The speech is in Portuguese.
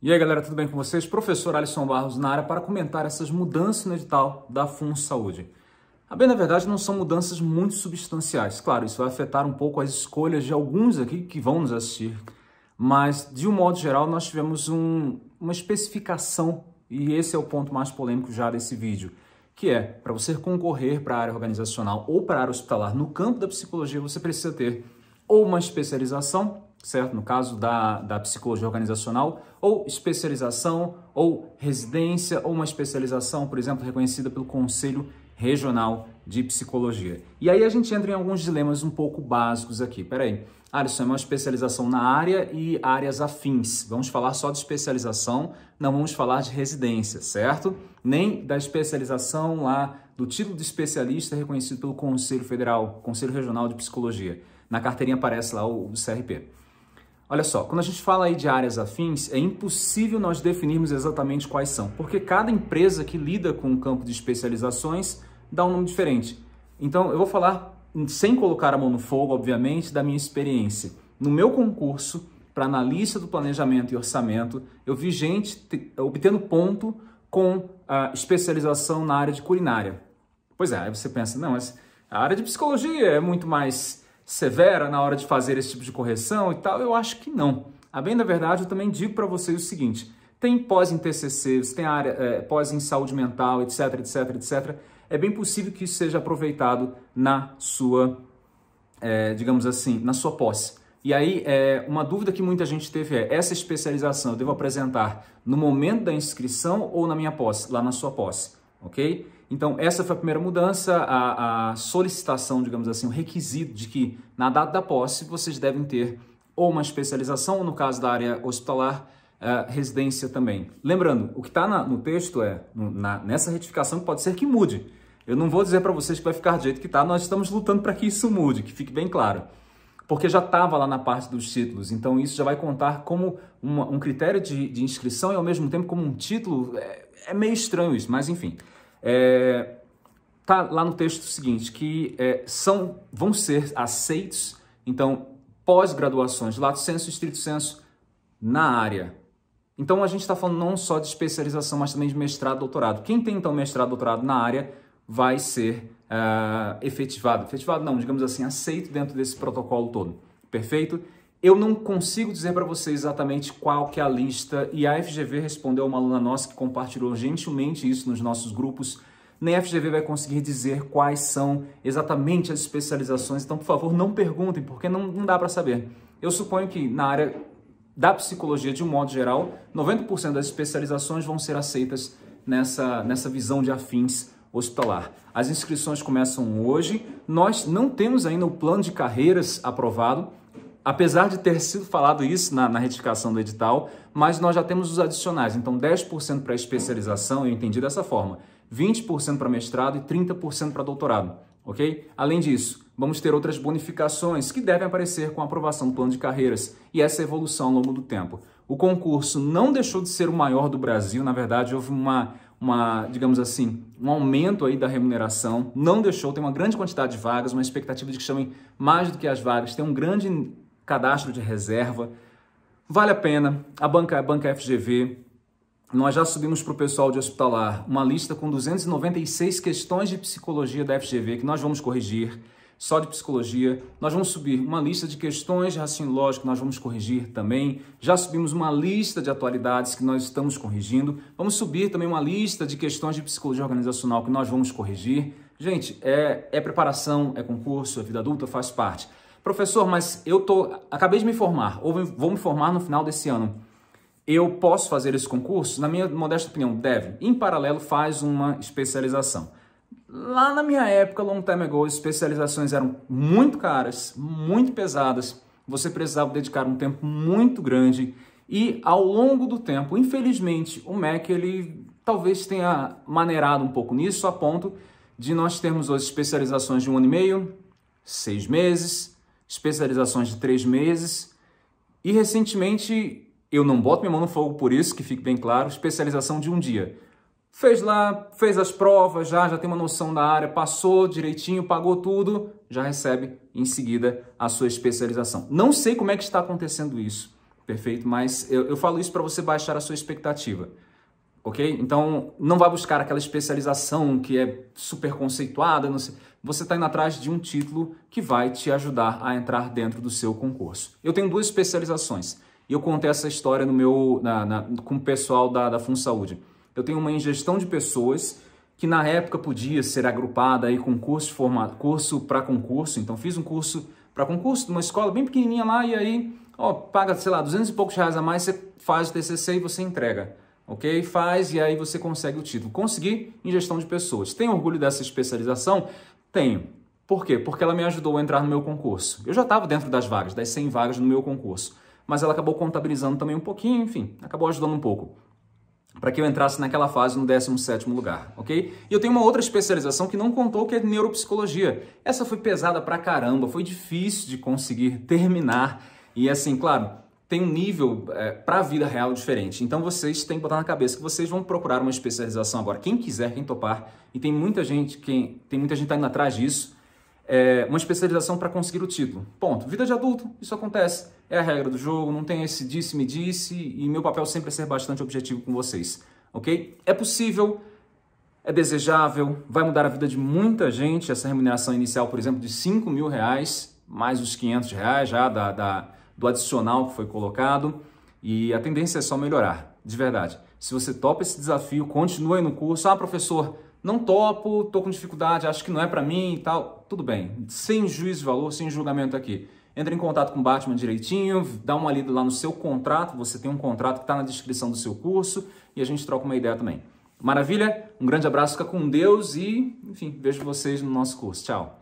E aí galera, tudo bem com vocês? Professor Alisson Barros na área para comentar essas mudanças no edital da Fun Saúde. A bem, na verdade, não são mudanças muito substanciais. Claro, isso vai afetar um pouco as escolhas de alguns aqui que vão nos assistir, mas de um modo geral nós tivemos um, uma especificação e esse é o ponto mais polêmico já desse vídeo, que é para você concorrer para a área organizacional ou para a área hospitalar no campo da psicologia, você precisa ter ou uma especialização certo? No caso da, da psicologia organizacional, ou especialização, ou residência, ou uma especialização, por exemplo, reconhecida pelo Conselho Regional de Psicologia. E aí a gente entra em alguns dilemas um pouco básicos aqui. Peraí, Alisson, ah, é uma especialização na área e áreas afins. Vamos falar só de especialização, não vamos falar de residência, certo? Nem da especialização lá, do título tipo de especialista reconhecido pelo Conselho Federal, Conselho Regional de Psicologia. Na carteirinha aparece lá o CRP. Olha só, quando a gente fala aí de áreas afins, é impossível nós definirmos exatamente quais são, porque cada empresa que lida com o um campo de especializações dá um nome diferente. Então, eu vou falar, sem colocar a mão no fogo, obviamente, da minha experiência. No meu concurso para analista do planejamento e orçamento, eu vi gente obtendo ponto com a especialização na área de culinária. Pois é, aí você pensa, não, mas a área de psicologia é muito mais severa na hora de fazer esse tipo de correção e tal? Eu acho que não. A bem da verdade, eu também digo para vocês o seguinte: tem pós em TCC, tem área é, pós em saúde mental, etc, etc, etc. É bem possível que isso seja aproveitado na sua, é, digamos assim, na sua posse. E aí, é, uma dúvida que muita gente teve é: essa especialização eu devo apresentar no momento da inscrição ou na minha posse? Lá na sua posse, ok? Então, essa foi a primeira mudança, a, a solicitação, digamos assim, o requisito de que na data da posse vocês devem ter ou uma especialização, ou no caso da área hospitalar, eh, residência também. Lembrando, o que está no texto é, na, nessa retificação, pode ser que mude. Eu não vou dizer para vocês que vai ficar do jeito que está, nós estamos lutando para que isso mude, que fique bem claro. Porque já estava lá na parte dos títulos, então isso já vai contar como uma, um critério de, de, inscrição e ao mesmo tempo como um título. É, é meio estranho isso, mas enfim. É, tá lá no texto o seguinte, que é, são, vão ser aceitos, então, pós-graduações, lato senso, estrito senso, na área. Então, a gente está falando não só de especialização, mas também de mestrado, doutorado. Quem tem, então, mestrado, doutorado na área vai ser uh, efetivado. Efetivado não, digamos assim, aceito dentro desse protocolo todo. Perfeito? Eu não consigo dizer para você exatamente qual que é a lista e a FGV respondeu uma aluna nossa que compartilhou gentilmente isso nos nossos grupos. Nem a FGV vai conseguir dizer quais são exatamente as especializações, então por favor não perguntem, porque não, não dá para saber. Eu suponho que na área da psicologia de um modo geral, 90% das especializações vão ser aceitas nessa, nessa visão de afins hospitalar. As inscrições começam hoje, nós não temos ainda o plano de carreiras aprovado, Apesar de ter sido falado isso na, na retificação do edital, mas nós já temos os adicionais, então 10% para especialização, eu entendi dessa forma, 20% para mestrado e 30% para doutorado, ok? Além disso, vamos ter outras bonificações que devem aparecer com a aprovação do plano de carreiras e essa evolução ao longo do tempo. O concurso não deixou de ser o maior do Brasil, na verdade houve uma, uma digamos assim, um aumento aí da remuneração, não deixou, tem uma grande quantidade de vagas, uma expectativa de que chamem mais do que as vagas, tem um grande cadastro de reserva. Vale a pena, a banca, a banca FGV, nós já subimos para o pessoal de hospitalar uma lista com 296 questões de psicologia da FGV que nós vamos corrigir, só de psicologia. Nós vamos subir uma lista de questões de raciocínio lógico que nós vamos corrigir também. Já subimos uma lista de atualidades que nós estamos corrigindo. Vamos subir também uma lista de questões de psicologia organizacional que nós vamos corrigir. Gente, é, é preparação, é concurso, a vida adulta faz parte professor, mas eu tô, acabei de me formar, ou vou me formar no final desse ano. Eu posso fazer esse concurso? Na minha modesta opinião, deve. Em paralelo, faz uma especialização. Lá na minha época, long time ago, as especializações eram muito caras, muito pesadas. Você precisava dedicar um tempo muito grande e ao longo do tempo, infelizmente, o MEC ele talvez tenha maneirado um pouco nisso a ponto de nós termos as especializações de um ano e meio, seis meses, especializações de três meses e recentemente, eu não boto minha mão no fogo por isso, que fique bem claro, especialização de um dia. Fez lá, fez as provas já, já tem uma noção da área, passou direitinho, pagou tudo, já recebe em seguida a sua especialização. Não sei como é que está acontecendo isso, perfeito? Mas eu, eu falo isso para você baixar a sua expectativa ok? Então, não vai buscar aquela especialização que é super conceituada, não sei. Você está indo atrás de um título que vai te ajudar a entrar dentro do seu concurso. Eu tenho duas especializações e eu contei essa história no meu, na, na, com o pessoal da, da Saúde. Eu tenho uma ingestão de pessoas que na época podia ser agrupada aí com curso curso para concurso. Então fiz um curso para concurso de uma escola bem pequenininha lá e aí, ó, paga, sei lá, 200 e poucos reais a mais, você faz o TCC e você entrega ok? Faz e aí você consegue o título. Consegui em gestão de pessoas. Tem orgulho dessa especialização? Tenho. Por quê? Porque ela me ajudou a entrar no meu concurso. Eu já estava dentro das vagas, das 100 vagas no meu concurso, mas ela acabou contabilizando também um pouquinho, enfim, acabou ajudando um pouco para que eu entrasse naquela fase no 17 lugar, ok? E eu tenho uma outra especialização que não contou, que é neuropsicologia. Essa foi pesada pra caramba, foi difícil de conseguir terminar. E assim, claro, tem um nível é, para a vida real diferente. Então vocês têm que botar na cabeça que vocês vão procurar uma especialização agora. Quem quiser, quem topar, e tem muita gente, quem tem muita gente tá indo atrás disso, é, uma especialização para conseguir o título. Ponto. Vida de adulto, isso acontece. É a regra do jogo, não tem esse disse-me disse, e meu papel sempre é ser bastante objetivo com vocês, ok? É possível, é desejável, vai mudar a vida de muita gente. Essa remuneração inicial, por exemplo, de 5 mil reais, mais os 500 reais já da, da do adicional que foi colocado e a tendência é só melhorar, de verdade. Se você topa esse desafio, continue no curso. Ah, professor, não topo, tô com dificuldade, acho que não é para mim e tal. Tudo bem, sem juízo de valor, sem julgamento aqui. Entre em contato com o Batman direitinho, dá uma lida lá no seu contrato, você tem um contrato que está na descrição do seu curso e a gente troca uma ideia também. Maravilha? Um grande abraço, fica com Deus e, enfim, vejo vocês no nosso curso. Tchau!